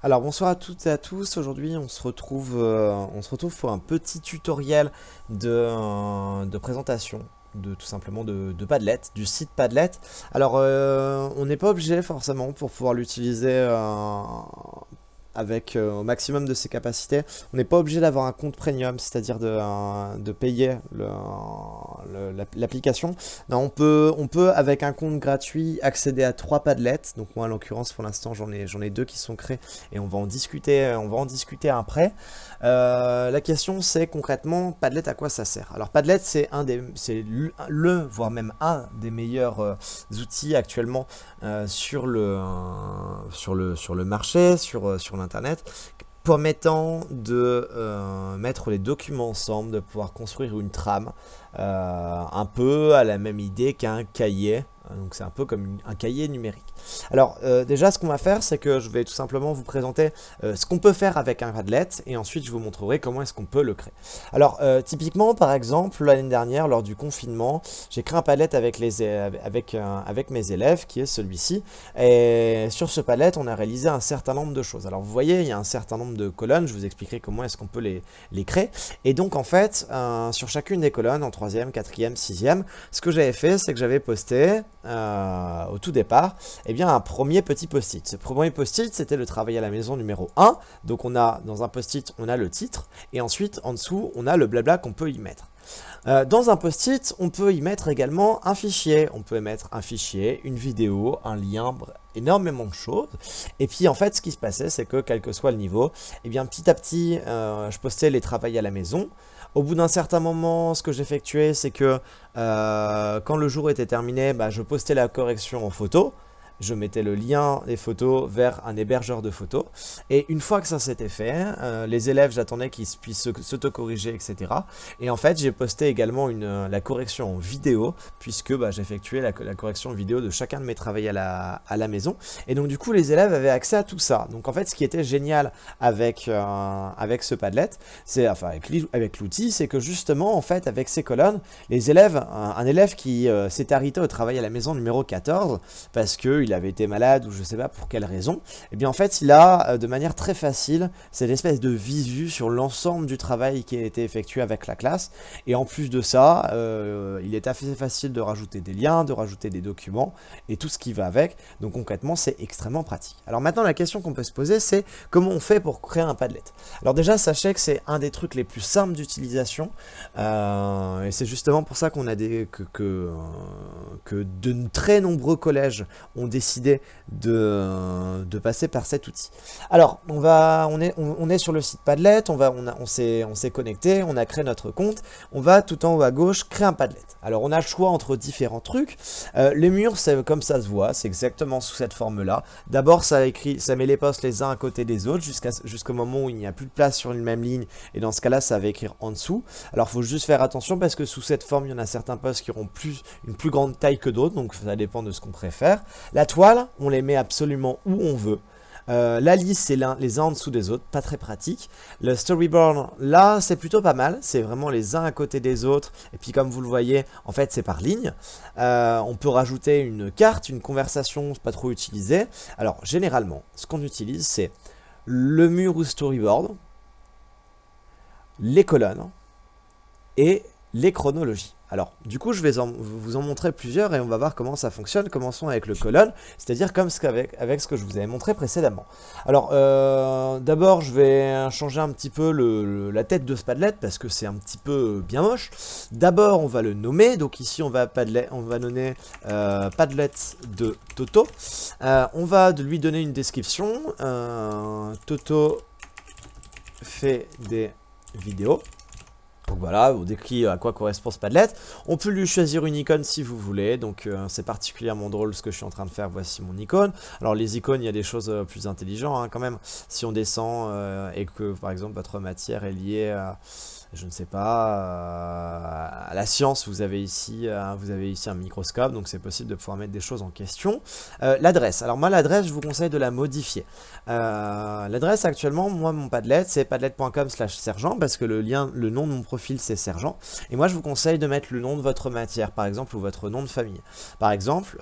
Alors bonsoir à toutes et à tous, aujourd'hui on se retrouve euh, on se retrouve pour un petit tutoriel de, euh, présentation de tout simplement de, Padlet, du site Padlet. Alors euh, on n'est pas obligé forcément pour pouvoir l'utiliser avec euh, au maximum de ses capacités. On n'est pas obligé d'avoir un compte premium, c'est-à-dire de, payer l'application. on peut, on peut avec un compte gratuit accéder à trois padlets. Donc moi, en l'occurrence, pour l'instant, j'en ai, ai deux qui sont créés et on va en discuter, on va en discuter après. Euh, la question, c'est concrètement, padlet, à quoi ça sert Alors padlet, c'est un des, c'est le, voire même un des meilleurs euh, outils actuellement sur le sur le sur le marché, sur sur Internet permettant de euh, mettre les documents ensemble, de pouvoir construire une trame, euh, un peu à la même idée qu'un cahier Hein, donc c'est un peu comme un cahier numérique. Alors euh, déjà ce qu'on va faire c'est que je vais tout simplement vous présenter euh, ce qu'on peut faire avec un Padlet et ensuite je vous montrerai comment est-ce qu'on peut le créer. Alors euh, typiquement par exemple l'année dernière lors du confinement j'ai créé un Padlet avec, les, avec, avec mes élèves qui est celui-ci et sur ce Padlet on a réalisé un certain nombre de choses. Alors vous voyez il y a un certain nombre de colonnes, je vous expliquerai comment est-ce qu'on peut les, les, créer et donc en fait sur chacune des colonnes en troisième, quatrième, sixième, ce que j'avais fait c'est que j'avais posté euh, au tout départ, eh bien un premier petit post-it. Ce premier post-it, c'était le travail à la maison numéro 1. Donc on a dans un post-it, on a le titre, et ensuite en dessous, on a le blabla qu'on peut y mettre. Euh, dans un post-it, on peut y mettre également un fichier. On peut y mettre un fichier, une vidéo, un lien, énormément de choses. Et puis en fait, ce qui se passait, c'est que quel que soit le niveau, eh bien petit à petit, euh, je postais les travails à la maison. Au bout d'un certain moment, ce que j'effectuais, c'est que euh, quand le jour était terminé, bah, je postais la correction en photo je mettais le lien des photos vers un hébergeur de photos. Et une fois que ça s'était fait, euh, les élèves, j'attendais qu'ils puissent s'autocorriger, etc. Et en fait, j'ai posté également euh, la correction vidéo, puisque bah, j'effectuais la, correction vidéo de chacun de mes travaux à la, maison. Et donc, du coup, les élèves avaient accès à tout ça. Donc, en fait, ce qui était génial avec, euh, avec ce Padlet, c'est enfin avec, l'outil, c'est que justement, en fait, avec ces colonnes, les élèves, un, élève qui s'est arrêté au travail à la maison numéro 14, parce que avait été malade ou je sais pas pour quelle raison, et eh bien en fait il a euh, de manière très facile cette espèce de visu sur l'ensemble du travail qui a été effectué avec la classe et en plus de ça euh, il est assez facile de rajouter des liens, de rajouter des documents et tout ce qui va avec donc concrètement c'est extrêmement pratique. Alors maintenant la question qu'on peut se poser c'est comment on fait pour créer un Padlet Alors déjà sachez que c'est un des trucs les plus simples d'utilisation euh, et c'est justement pour ça qu'on a des que, que de très nombreux collèges ont des décidé de, passer par cet outil. Alors, on, va, on, est, on, est sur le site Padlet, on, va, on, on s'est connecté, on a créé notre compte, on va tout en haut à gauche créer un Padlet. Alors, on a le choix entre différents trucs. Euh, les murs, c'est comme ça se voit, c'est exactement sous cette forme-là. D'abord, ça, écrit, ça met les postes les uns à côté des autres jusqu'au moment où il n'y a plus de place sur une même ligne. Et dans ce cas-là, ça va écrire en dessous. Alors, il faut juste faire attention parce que sous cette forme, il y en a certains postes qui auront plus, une plus grande taille que d'autres, donc ça dépend de ce qu'on préfère. La toile, on les met absolument où on veut. Euh, la liste, c'est les uns en dessous des autres, pas très pratique. Le storyboard, là, c'est plutôt pas mal. C'est vraiment les uns à côté des autres. Et puis, comme vous le voyez, en fait, c'est par ligne. Euh, on peut rajouter une carte, une conversation, pas trop utilisée. Alors, généralement, ce qu'on utilise, c'est le mur ou storyboard, les colonnes et les chronologies. Alors, du coup, je vais vous en montrer plusieurs et on va voir comment ça fonctionne. Commençons avec le colonne, c'est-à-dire comme avec, avec, ce que je vous avais montré précédemment. Alors, euh, d'abord, je vais changer un petit peu la tête de ce padlet parce que c'est un petit peu euh, bien moche. D'abord, on va le nommer. Donc ici, on va, padlet, on va donner euh, padlet de Toto. on va lui donner une description. Toto fait des vidéos. Donc voilà, on décrit à quoi correspond ce padlet. On peut lui choisir une icône si vous voulez, donc euh, c'est particulièrement drôle ce que je suis en train de faire, voici mon icône. Alors les icônes, il y a des choses euh, plus intelligentes hein, quand même. Si on descend euh, et que par exemple votre matière est liée à je ne sais pas, euh, à la science, vous avez ici, euh, vous avez ici un microscope, donc c'est possible de pouvoir mettre des choses en question. Euh, l'adresse, alors moi l'adresse, je vous conseille de la modifier. l'adresse actuellement, moi mon padlet, c'est padlet.com slash sergent, parce que le lien, le nom de mon profil, c'est sergent. Et moi je vous conseille de mettre le nom de votre matière, par exemple, ou votre nom de famille. Par exemple,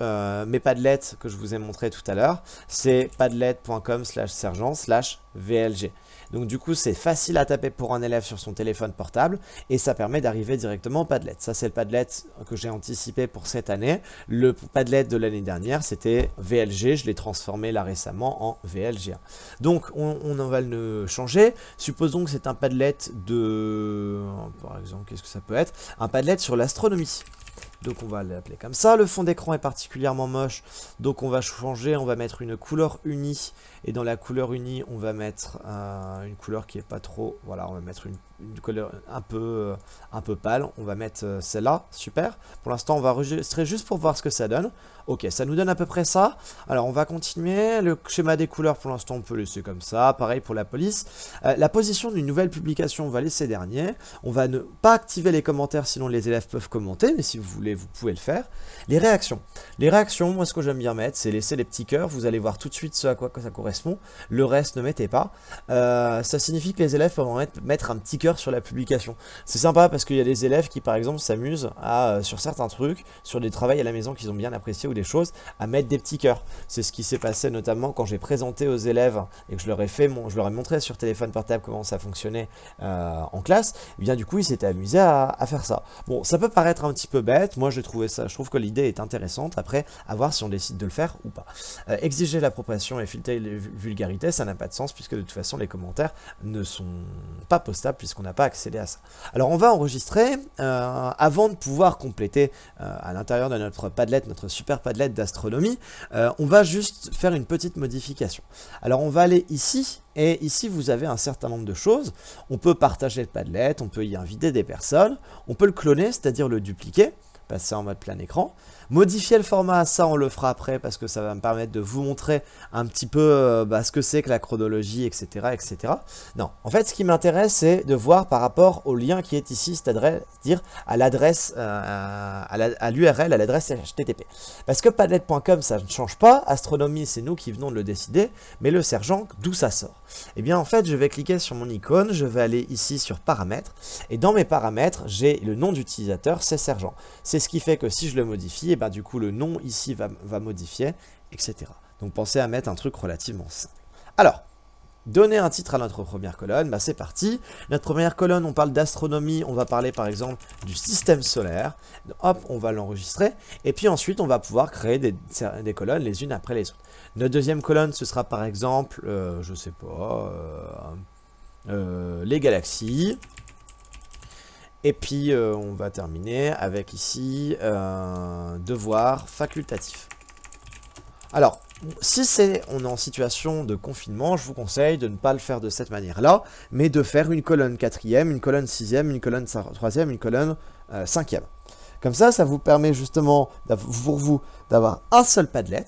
mes padlets que je vous ai montré tout à l'heure, c'est padlet.com slash sergent slash VLG. Donc du coup, c'est facile à taper pour un élève sur son téléphone portable et ça permet d'arriver directement au Padlet. Ça, c'est le Padlet que j'ai anticipé pour cette année. Le Padlet de l'année dernière, c'était VLG. Je l'ai transformé là récemment en VLG Donc, on, on en va le changer. Supposons que c'est un Padlet de... Par exemple, qu'est-ce que ça peut être Un Padlet sur l'astronomie. Donc on va l'appeler comme ça. Le fond d'écran est particulièrement moche, donc on va changer, on va mettre une couleur unie. Et dans la couleur unie, on va mettre euh, une couleur qui est pas trop... Voilà, on va mettre une, couleur un peu, euh, un peu pâle. On va mettre euh, celle-là, super. Pour l'instant, on va enregistrer juste pour voir ce que ça donne. Ok, ça nous donne à peu près ça. Alors, on va continuer. Le schéma des couleurs, pour l'instant, on peut laisser comme ça. Pareil pour la police. Euh, la position d'une nouvelle publication, on va laisser dernier. On va ne pas activer les commentaires, sinon les élèves peuvent commenter. Mais si vous voulez, vous pouvez le faire. Les réactions. Les réactions, moi, ce que j'aime bien mettre, c'est laisser les petits cœurs. Vous allez voir tout de suite ce à quoi ça correspond. Le reste, ne mettez pas. Euh, ça signifie que les élèves peuvent mettre un petit cœur sur la publication. C'est sympa parce qu'il y a des élèves qui, par exemple, s'amusent à euh, sur certains trucs, sur des travaux à la maison qu'ils ont bien apprécié ou choses, à mettre des petits coeurs C'est ce qui s'est passé notamment quand j'ai présenté aux élèves et que je leur ai fait, mon, je leur ai montré sur téléphone portable comment ça fonctionnait euh, en classe. Et eh bien du coup, ils s'étaient amusés à, faire ça. Bon, ça peut paraître un petit peu bête. Moi, je trouvais ça. Je trouve que l'idée est intéressante. Après, à voir si on décide de le faire ou pas. Euh, exiger la l'appropriation et filtrer les vulgarités, ça n'a pas de sens puisque de toute façon, les commentaires ne sont pas postables puisqu'on n'a pas accédé à ça. Alors, on va enregistrer euh, avant de pouvoir compléter à l'intérieur de notre Padlet, notre super d'astronomie, euh, on va juste faire une petite modification. Alors on va aller ici, et ici vous avez un certain nombre de choses. On peut partager le padlet, on peut y inviter des personnes, on peut le cloner, c'est-à-dire le dupliquer, passer en mode plein écran. Modifier le format, ça on le fera après parce que ça va me permettre de vous montrer un petit peu euh, bah, ce que c'est que la chronologie, etc., etc. Non, en fait ce qui m'intéresse c'est de voir par rapport au lien qui est ici, c'est-à-dire à l'adresse, euh, à l'URL, à l'adresse HTTP. Parce que padlet.com ça ne change pas, astronomie c'est nous qui venons de le décider, mais le sergent, d'où ça sort Eh bien en fait je vais cliquer sur mon icône, je vais aller ici sur paramètres, et dans mes paramètres j'ai le nom d'utilisateur, c'est sergent. C'est ce qui fait que si je le modifie, bah, du coup, le nom ici va, modifier, etc. Donc pensez à mettre un truc relativement simple. Alors, donner un titre à notre première colonne, bah c'est parti. Notre première colonne, on parle d'astronomie, on va parler par exemple du système solaire. Hop, on va l'enregistrer. Et puis ensuite, on va pouvoir créer des, colonnes les unes après les autres. Notre deuxième colonne, ce sera par exemple, euh, je sais pas, euh, euh, les galaxies. Et puis, euh, on va terminer avec ici un euh, devoir facultatif. Alors, si c'est on est en situation de confinement, je vous conseille de ne pas le faire de cette manière-là, mais de faire une colonne quatrième, une colonne sixième, une colonne troisième, une colonne euh, cinquième. Comme ça, ça vous permet justement pour vous d'avoir un seul padlet.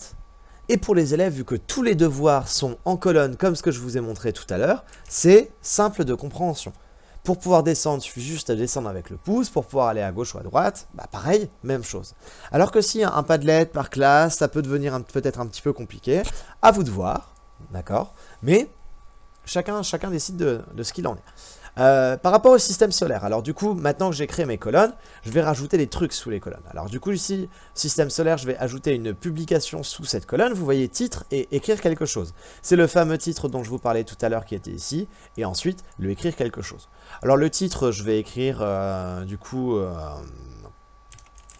Et pour les élèves, vu que tous les devoirs sont en colonne comme ce que je vous ai montré tout à l'heure, c'est simple de compréhension. Pour pouvoir descendre, il suffit juste à descendre avec le pouce. Pour pouvoir aller à gauche ou à droite, bah pareil, même chose. Alors que si un lettre par classe, ça peut devenir peut-être un petit peu compliqué. À vous de voir, d'accord Mais chacun, chacun décide de ce qu'il en est. Euh, par rapport au système solaire, alors du coup, maintenant que j'ai créé mes colonnes, je vais rajouter des trucs sous les colonnes. Alors du coup, ici, système solaire, je vais ajouter une publication sous cette colonne, vous voyez titre et écrire quelque chose. C'est le fameux titre dont je vous parlais tout à l'heure qui était ici, et ensuite, lui écrire quelque chose. Alors le titre, je vais écrire, euh, du coup, euh,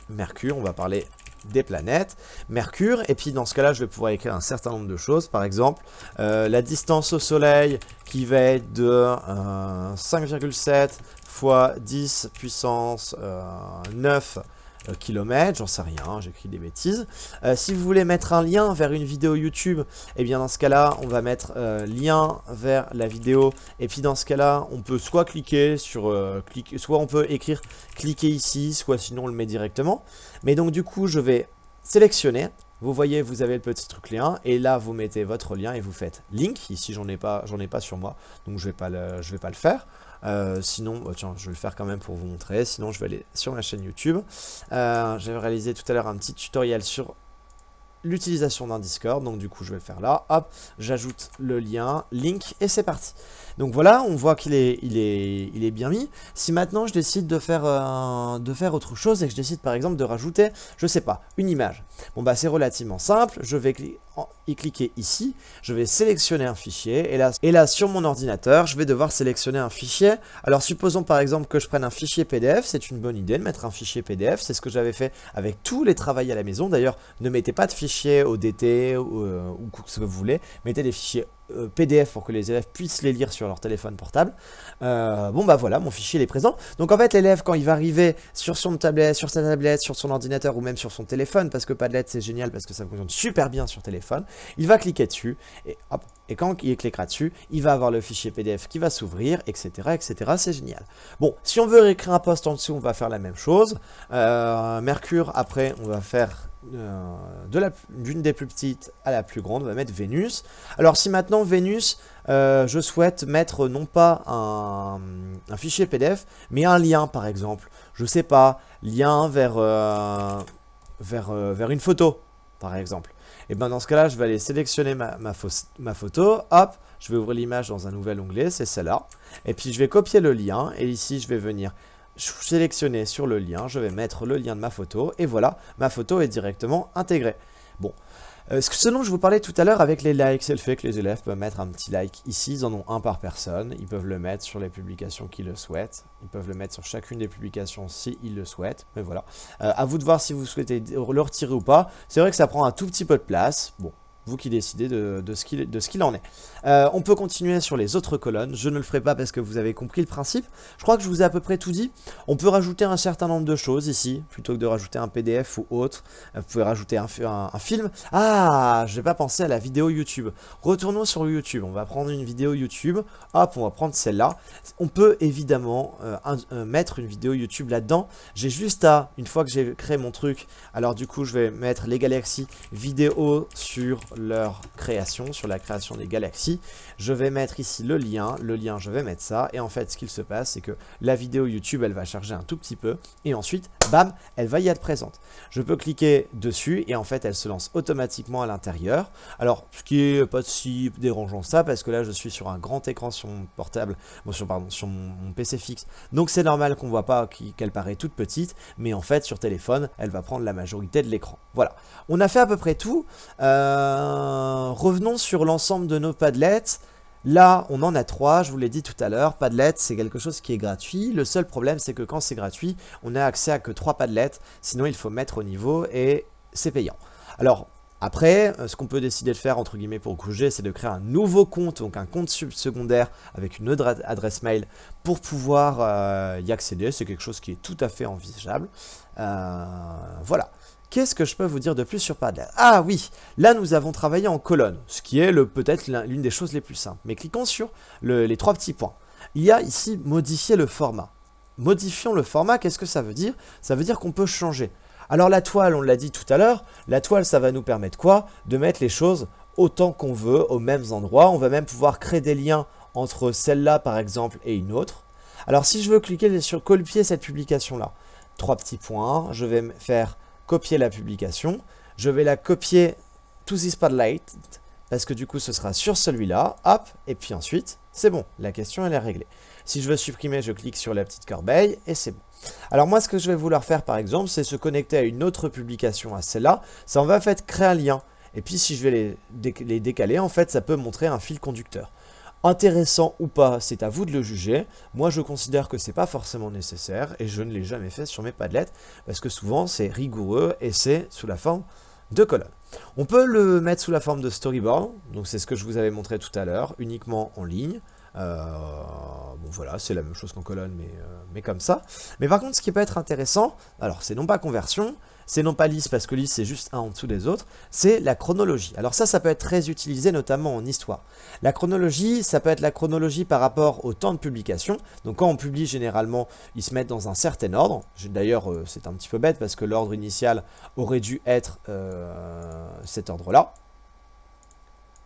Mercure, on va parler des planètes, Mercure, et puis dans ce cas-là, je vais pouvoir écrire un certain nombre de choses, par exemple, euh, la distance au Soleil qui va être de 5,7 euh, fois 10 puissance 9 euh, euh, kilomètres, j'en sais rien, j'écris des bêtises. Euh, si vous voulez mettre un lien vers une vidéo YouTube, eh bien dans ce cas-là, on va mettre euh, lien vers la vidéo. Et puis dans ce cas-là, on peut soit cliquer sur... cliquer, soit on peut écrire cliquer ici, soit sinon on le met directement. Mais donc du coup, je vais sélectionner. Vous voyez, vous avez le petit truc lien, et là, vous mettez votre lien et vous faites link. Ici, j'en ai pas, j'en ai pas sur moi, donc je vais pas je vais pas le faire. Euh, sinon, oh, tiens, je vais le faire quand même pour vous montrer. Sinon, je vais aller sur ma chaîne YouTube. Euh, J'avais réalisé tout à l'heure un petit tutoriel sur l'utilisation d'un Discord. Donc du coup, je vais le faire là. Hop, j'ajoute le lien, link, et c'est parti. Donc voilà, on voit qu'il est, bien mis. Si maintenant je décide euh, de faire, autre chose et que je décide par exemple de rajouter, je sais pas, une image. Bon bah c'est relativement simple, je vais y cliquer ici, je vais sélectionner un fichier et là, sur mon ordinateur, je vais devoir sélectionner un fichier. Alors supposons par exemple que je prenne un fichier PDF, c'est une bonne idée de mettre un fichier PDF, c'est ce que j'avais fait avec tous les travails à la maison. D'ailleurs, ne mettez pas de fichiers ODT ou, euh, ou ce que vous voulez, mettez des fichiers euh, PDF pour que les élèves puissent les lire sur leur téléphone portable. Euh, bon bah voilà, mon fichier est présent. Donc en fait l'élève quand il va arriver sur son tablette, sur sa tablette, sur son ordinateur ou même sur son téléphone, parce que Padlet c'est génial parce que ça fonctionne super bien sur téléphone, il va cliquer dessus et hop. Et quand il cliquera dessus, il va avoir le fichier PDF qui va s'ouvrir, etc. etc. C'est génial. Bon, si on veut réécrire un poste en dessous, on va faire la même chose. Euh, Mercure, après, on va faire euh, de d'une des plus petites à la plus grande, on va mettre Vénus. Alors si maintenant Vénus, euh, je souhaite mettre non pas un, fichier PDF, mais un lien par exemple. Je sais pas, lien vers, euh, vers, vers une photo par exemple. Et bien dans ce cas-là, je vais aller sélectionner ma, ma photo, hop, je vais ouvrir l'image dans un nouvel onglet, c'est celle-là. Et puis je vais copier le lien, et ici je vais venir sélectionner sur le lien, je vais mettre le lien de ma photo, et voilà, ma photo est directement intégrée. Bon, euh, ce dont je vous parlais tout à l'heure avec les likes, c'est le fait que les élèves peuvent mettre un petit like ici, ils en ont un par personne, ils peuvent le mettre sur les publications qu'ils le souhaitent, ils peuvent le mettre sur chacune des publications s'ils le souhaitent, mais voilà. Euh, à vous de voir si vous souhaitez le retirer ou pas, c'est vrai que ça prend un tout petit peu de place, bon, vous qui décidez de, de ce qu'il en est. Euh, on peut continuer sur les autres colonnes, je ne le ferai pas parce que vous avez compris le principe. Je crois que je vous ai à peu près tout dit. On peut rajouter un certain nombre de choses ici, plutôt que de rajouter un PDF ou autre. Vous pouvez rajouter un, film. Ah, je n'ai pas pensé à la vidéo YouTube. Retournons sur YouTube, on va prendre une vidéo YouTube. Hop, on va prendre celle-là. On peut évidemment euh, euh, mettre une vidéo YouTube là-dedans. J'ai juste à, une fois que j'ai créé mon truc, alors du coup je vais mettre les galaxies vidéo sur leur création, sur la création des galaxies. Je vais mettre ici le lien, le lien je vais mettre ça, et en fait ce qu'il se passe c'est que la vidéo YouTube elle va charger un tout petit peu, et ensuite bam, elle va y être présente. Je peux cliquer dessus et en fait, elle se lance automatiquement à l'intérieur. Alors, ce qui n'est pas si dérangeant ça, parce que là, je suis sur un grand écran sur mon portable, sur, pardon, sur mon, PC fixe. Donc, c'est normal qu'on ne voit pas qu'elle paraît toute petite, mais en fait, sur téléphone, elle va prendre la majorité de l'écran. Voilà. On a fait à peu près tout. Euh, revenons sur l'ensemble de nos Padlets. Là, on en a trois, je vous l'ai dit tout à l'heure, Padlet, c'est quelque chose qui est gratuit. Le seul problème, c'est que quand c'est gratuit, on n'a accès à que trois Padlets, sinon il faut mettre au niveau et c'est payant. Alors, après, euh, ce qu'on peut décider de faire, entre guillemets, pour couger, c'est de créer un nouveau compte, donc un compte secondaire avec une autre adresse mail pour pouvoir euh, y accéder. C'est quelque chose qui est tout à fait envisageable. Euh, voilà. Qu'est-ce que je peux vous dire de plus sur Padlet Ah oui, là nous avons travaillé en colonne, ce qui est peut-être l'une des choses les plus simples. Mais cliquons sur les trois petits points. Il y a ici modifier le format. Modifions le format, qu'est-ce que ça veut dire Ça veut dire qu'on peut changer. Alors la toile, on l'a dit tout à l'heure, la toile ça va nous permettre quoi De mettre les choses autant qu'on veut, aux mêmes endroits. On va même pouvoir créer des liens entre celle-là par exemple et une autre. Alors si je veux cliquer sur copier cette publication-là, trois petits points, je vais faire copier la publication. Je vais la copier to this Spotlight parce que du coup ce sera sur celui-là, hop, et puis ensuite c'est bon, la question elle est réglée. Si je veux supprimer, je clique sur la petite corbeille et c'est bon. Alors moi ce que je vais vouloir faire par exemple, c'est se connecter à une autre publication à celle-là, ça en va faire créer un lien. Et puis si je vais les, décaler, en fait ça peut montrer un fil conducteur. Intéressant ou pas, c'est à vous de le juger. Moi, je considère que c'est pas forcément nécessaire et je ne l'ai jamais fait sur mes padlets parce que souvent c'est rigoureux et c'est sous la forme de colonne On peut le mettre sous la forme de storyboard, donc c'est ce que je vous avais montré tout à l'heure, uniquement en ligne. Euh, bon voilà, c'est la même chose qu'en colonne, mais, euh, mais comme ça. Mais par contre, ce qui peut être intéressant, alors c'est non pas conversion, c'est non pas lisse parce que lisse c'est juste un en dessous des autres, c'est la chronologie. Alors ça, ça peut être très utilisé notamment en histoire. La chronologie, ça peut être la chronologie par rapport au temps de publication. Donc quand on publie généralement, ils se mettent dans un certain ordre. D'ailleurs, euh, c'est un petit peu bête parce que l'ordre initial aurait dû être euh, cet ordre-là.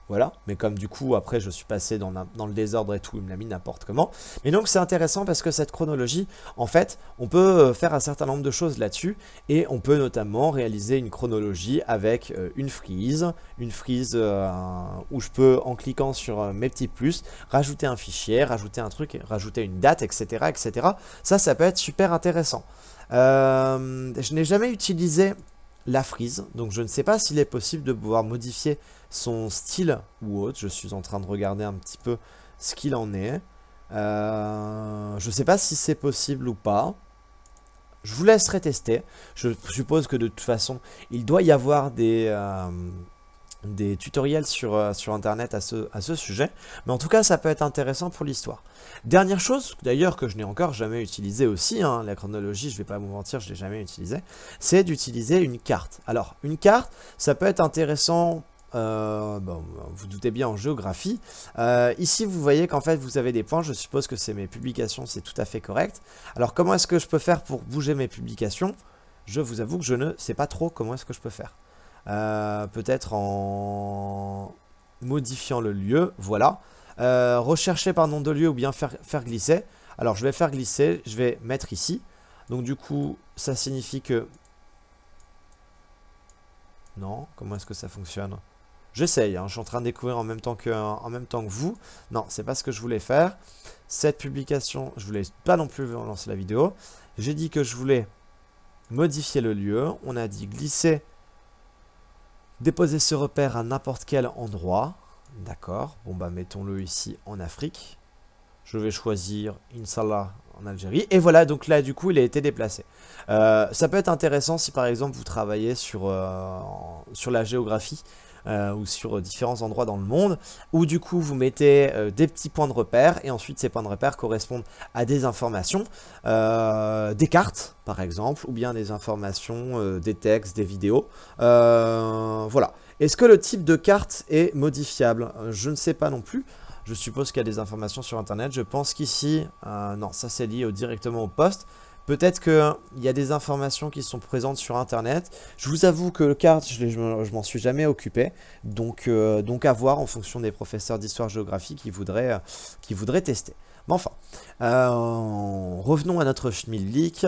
Voilà, mais comme du coup après je suis passé dans, le désordre et tout, il me l'a mis n'importe comment. Mais donc c'est intéressant parce que cette chronologie, en fait, on peut euh, faire un certain nombre de choses là-dessus et on peut notamment réaliser une chronologie avec euh, une frise, une frise euh, où je peux en cliquant sur mes petits plus, rajouter un fichier, rajouter un truc, rajouter une date, etc. etc. Ça, ça peut être super intéressant. je n'ai jamais utilisé la frise, donc je ne sais pas s'il est possible de pouvoir modifier son style ou autre. Je suis en train de regarder un petit peu ce qu'il en est. Euh, je ne sais pas si c'est possible ou pas. Je vous laisserai tester. Je suppose que de toute façon, il doit y avoir des, euh, des tutoriels sur, euh, sur Internet à ce, à ce sujet. Mais en tout cas, ça peut être intéressant pour l'histoire. Dernière chose, d'ailleurs, que je n'ai encore jamais utilisé aussi, hein, la chronologie, je ne vais pas vous mentir, je ne l'ai jamais utilisé c'est d'utiliser une carte. Alors, une carte, ça peut être intéressant euh, bon, vous doutez bien en géographie. Euh, ici, vous voyez qu'en fait, vous avez des points. Je suppose que c'est mes publications, c'est tout à fait correct. Alors, comment est-ce que je peux faire pour bouger mes publications Je vous avoue que je ne sais pas trop comment est-ce que je peux faire. Euh, peut-être en modifiant le lieu, voilà. rechercher par nom de lieu ou bien faire glisser. Alors, je vais faire glisser, je vais mettre ici. Donc, du coup, ça signifie que... Non, comment est-ce que ça fonctionne J'essaye, hein. je suis en train de découvrir en même temps que, en même temps que vous. Non, c'est pas ce que je voulais faire. Cette publication, je voulais pas non plus lancer la vidéo. J'ai dit que je voulais modifier le lieu. On a dit glisser, déposer ce repère à n'importe quel endroit. D'accord, bon bah mettons-le ici en Afrique. Je vais choisir Insala en Algérie. Et voilà, donc là du coup il a été déplacé. Euh, ça peut être intéressant si par exemple vous travaillez sur, euh, sur la géographie. Euh, ou sur différents endroits dans le monde, où du coup vous mettez euh, des petits points de repère et ensuite ces points de repère correspondent à des informations, euh, des cartes par exemple, ou bien des informations, des textes, des vidéos. voilà. Est-ce que le type de carte est modifiable Je ne sais pas non plus. Je suppose qu'il y a des informations sur Internet. Je pense qu'ici, non, ça c'est lié directement au poste. Peut-être qu'il hein, y a des informations qui sont présentes sur Internet. Je vous avoue que le carte, je, ne m'en suis jamais occupé. Donc, euh, donc à voir en fonction des professeurs d'histoire-géographie qui, voudraient, euh, qui voudraient tester. Mais enfin, euh, revenons à notre schmilblick.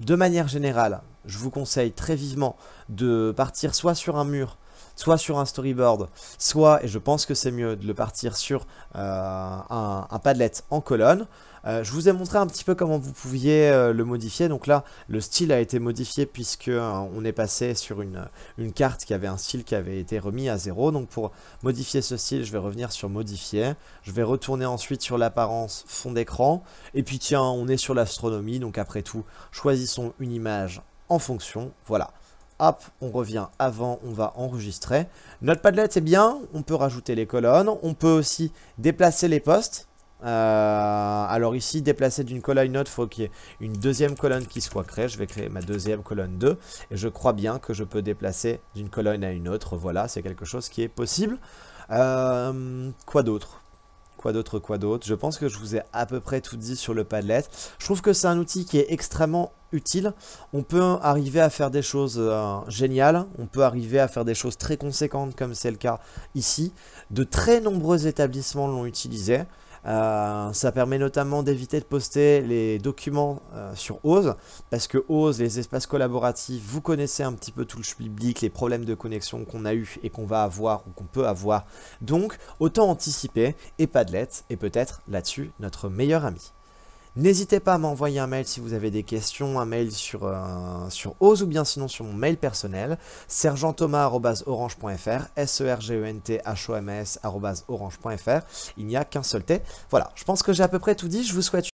De manière générale, je vous conseille très vivement de partir soit sur un mur, soit sur un storyboard, soit, et je pense que c'est mieux, de le partir sur un padlet en colonne. Euh, je vous ai montré un petit peu comment vous pouviez euh, le modifier. Donc là, le style a été modifié puisque euh, on est passé sur une, carte qui avait un style qui avait été remis à zéro. Donc pour modifier ce style, je vais revenir sur modifier. Je vais retourner ensuite sur l'apparence fond d'écran. Et puis tiens, on est sur l'astronomie. Donc après tout, choisissons une image en fonction. Voilà. Hop, on revient avant, on va enregistrer. Notre padlet, c'est bien, on peut rajouter les colonnes, on peut aussi déplacer les postes. Euh, alors ici, déplacer d'une colonne à une autre, faut qu'il y ait une deuxième colonne qui soit créée. Je vais créer ma deuxième colonne 2. Et je crois bien que je peux déplacer d'une colonne à une autre. Voilà, c'est quelque chose qui est possible. Euh, quoi d'autre Quoi d'autre, quoi d'autre Je pense que je vous ai à peu près tout dit sur le Padlet. Je trouve que c'est un outil qui est extrêmement utile. On peut arriver à faire des choses euh, géniales, on peut arriver à faire des choses très conséquentes comme c'est le cas ici. De très nombreux établissements l'ont utilisé. Euh, ça permet notamment d'éviter de poster les documents euh, sur Ose, parce que Ose, les espaces collaboratifs, vous connaissez un petit peu tout le public, les problèmes de connexion qu'on a eu et qu'on va avoir ou qu'on peut avoir. Donc, autant anticiper et Padlet est peut-être là-dessus notre meilleur ami. N'hésitez pas à m'envoyer un mail si vous avez des questions, un mail sur, euh, sur ou bien sinon sur mon mail personnel, SergentThomas@orange.fr, s e r g e n t h o m Il n'y a qu'un seul T. Voilà, je pense que j'ai à peu près tout dit. Je vous souhaite